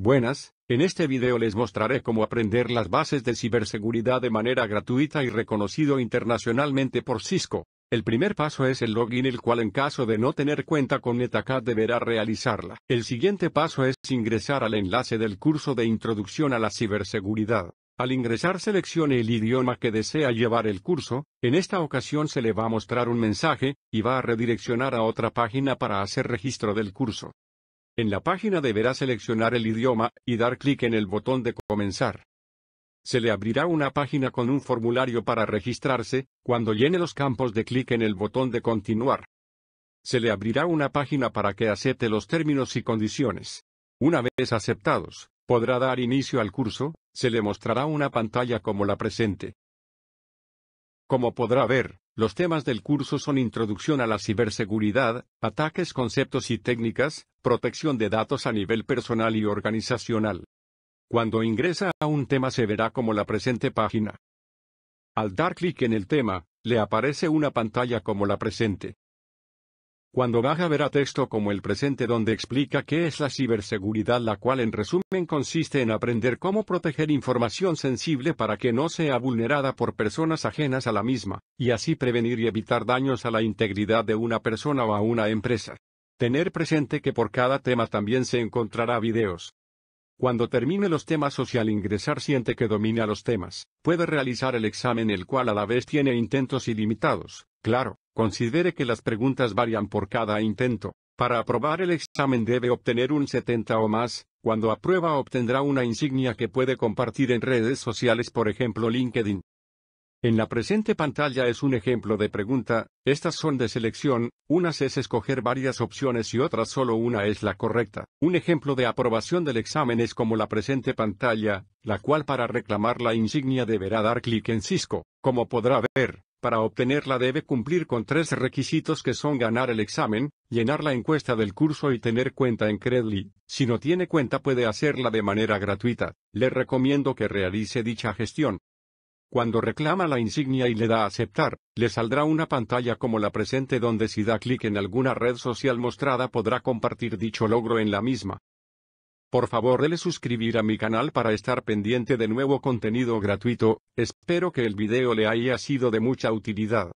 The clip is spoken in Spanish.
Buenas, en este video les mostraré cómo aprender las bases de ciberseguridad de manera gratuita y reconocido internacionalmente por Cisco. El primer paso es el login el cual en caso de no tener cuenta con NetACAD deberá realizarla. El siguiente paso es ingresar al enlace del curso de introducción a la ciberseguridad. Al ingresar seleccione el idioma que desea llevar el curso, en esta ocasión se le va a mostrar un mensaje, y va a redireccionar a otra página para hacer registro del curso. En la página deberá seleccionar el idioma y dar clic en el botón de comenzar. Se le abrirá una página con un formulario para registrarse, cuando llene los campos de clic en el botón de continuar. Se le abrirá una página para que acepte los términos y condiciones. Una vez aceptados, podrá dar inicio al curso, se le mostrará una pantalla como la presente. Como podrá ver, los temas del curso son introducción a la ciberseguridad, ataques, conceptos y técnicas, protección de datos a nivel personal y organizacional. Cuando ingresa a un tema se verá como la presente página. Al dar clic en el tema, le aparece una pantalla como la presente. Cuando baja verá texto como el presente donde explica qué es la ciberseguridad, la cual en resumen consiste en aprender cómo proteger información sensible para que no sea vulnerada por personas ajenas a la misma, y así prevenir y evitar daños a la integridad de una persona o a una empresa. Tener presente que por cada tema también se encontrará videos. Cuando termine los temas social ingresar siente que domina los temas, puede realizar el examen el cual a la vez tiene intentos ilimitados, claro, Considere que las preguntas varían por cada intento. Para aprobar el examen debe obtener un 70 o más, cuando aprueba obtendrá una insignia que puede compartir en redes sociales por ejemplo LinkedIn. En la presente pantalla es un ejemplo de pregunta, estas son de selección, unas es escoger varias opciones y otras solo una es la correcta. Un ejemplo de aprobación del examen es como la presente pantalla, la cual para reclamar la insignia deberá dar clic en Cisco, como podrá ver. Para obtenerla debe cumplir con tres requisitos que son ganar el examen, llenar la encuesta del curso y tener cuenta en Credly. Si no tiene cuenta puede hacerla de manera gratuita. Le recomiendo que realice dicha gestión. Cuando reclama la insignia y le da aceptar, le saldrá una pantalla como la presente donde si da clic en alguna red social mostrada podrá compartir dicho logro en la misma. Por favor dele suscribir a mi canal para estar pendiente de nuevo contenido gratuito, espero que el video le haya sido de mucha utilidad.